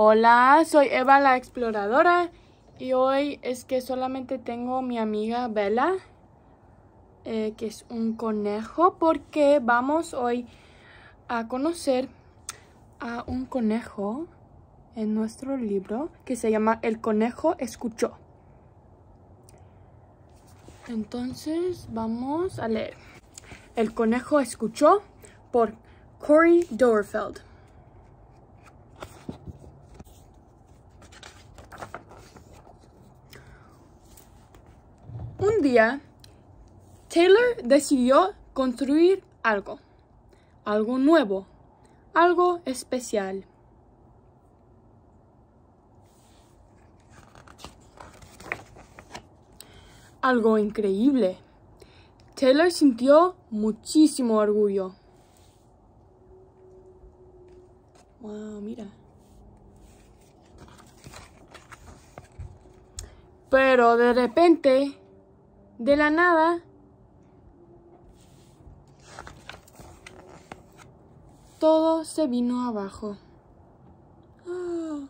Hola, soy Eva la exploradora y hoy es que solamente tengo mi amiga Bella, eh, que es un conejo, porque vamos hoy a conocer a un conejo en nuestro libro que se llama El conejo escuchó. Entonces vamos a leer. El conejo escuchó por Corey Dorfeld. un día, Taylor decidió construir algo, algo nuevo, algo especial. Algo increíble. Taylor sintió muchísimo orgullo. Wow, mira. Pero de repente de la nada, todo se vino abajo. Ah.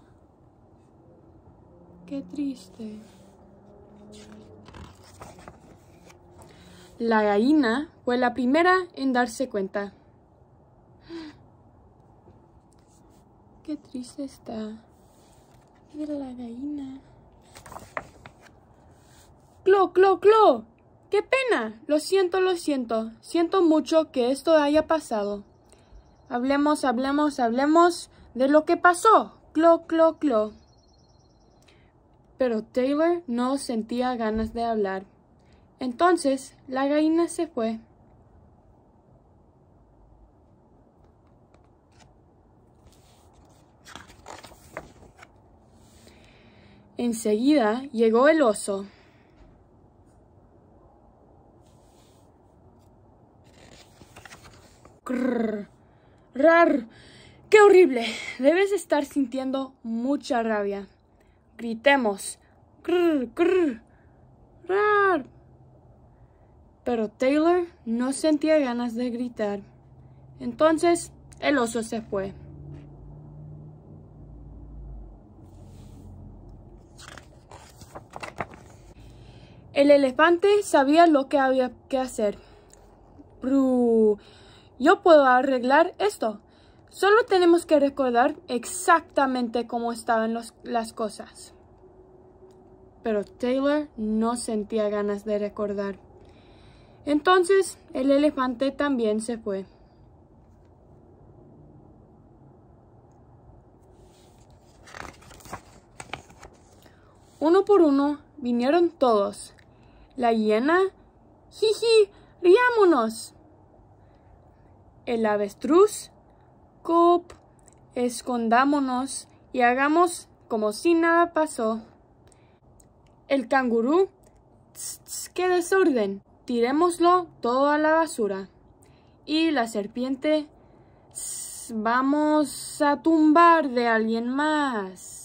¡Qué triste! La gallina fue la primera en darse cuenta. ¡Qué triste está! Mira la gallina. Clo, Clo, Clo. Qué pena. Lo siento, lo siento. Siento mucho que esto haya pasado. Hablemos, hablemos, hablemos de lo que pasó. Clo, Clo, Clo. Pero Taylor no sentía ganas de hablar. Entonces la gallina se fue. Enseguida llegó el oso. Rar. ¡Qué horrible! Debes estar sintiendo mucha rabia. Gritemos. Rar. Pero Taylor no sentía ganas de gritar. Entonces el oso se fue. El elefante sabía lo que había que hacer. Yo puedo arreglar esto. Solo tenemos que recordar exactamente cómo estaban las cosas. Pero Taylor no sentía ganas de recordar. Entonces el elefante también se fue. Uno por uno vinieron todos. La hiena, jiji, riámonos el avestruz. Cop, escondámonos y hagamos como si nada pasó. El cangurú, qué desorden, tirémoslo todo a la basura. Y la serpiente, vamos a tumbar de alguien más.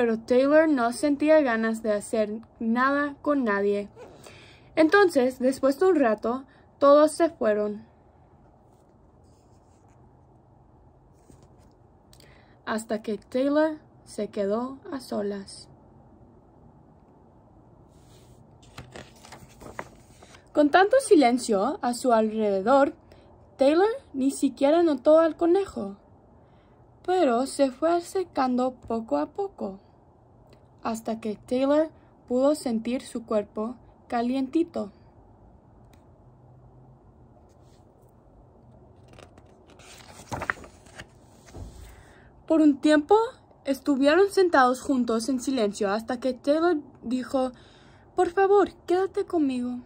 pero Taylor no sentía ganas de hacer nada con nadie. Entonces, después de un rato, todos se fueron. Hasta que Taylor se quedó a solas. Con tanto silencio a su alrededor, Taylor ni siquiera notó al conejo, pero se fue acercando poco a poco hasta que Taylor pudo sentir su cuerpo calientito. Por un tiempo estuvieron sentados juntos en silencio hasta que Taylor dijo, por favor, quédate conmigo.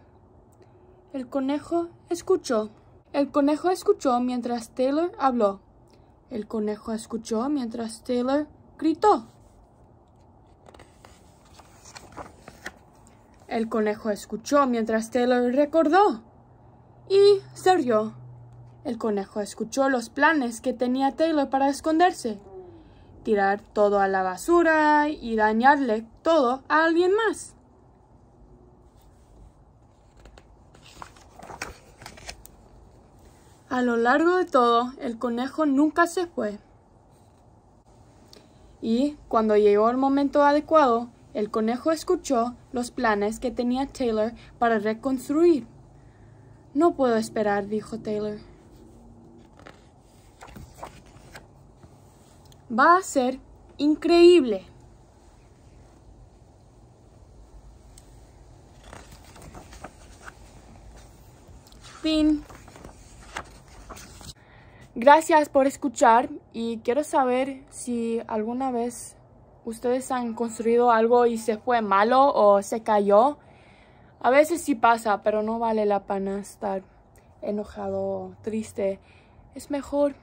El conejo escuchó. El conejo escuchó mientras Taylor habló. El conejo escuchó mientras Taylor gritó. El conejo escuchó mientras Taylor recordó y se rió. El conejo escuchó los planes que tenía Taylor para esconderse, tirar todo a la basura y dañarle todo a alguien más. A lo largo de todo, el conejo nunca se fue. Y cuando llegó el momento adecuado, el conejo escuchó los planes que tenía Taylor para reconstruir. No puedo esperar, dijo Taylor. Va a ser increíble. Fin. Gracias por escuchar y quiero saber si alguna vez ustedes han construido algo y se fue malo o se cayó. A veces sí pasa, pero no vale la pena estar enojado, triste. Es mejor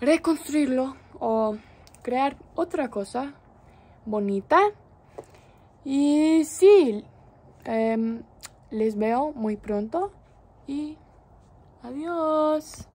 reconstruirlo o crear otra cosa bonita. Y sí, em, les veo muy pronto y adiós.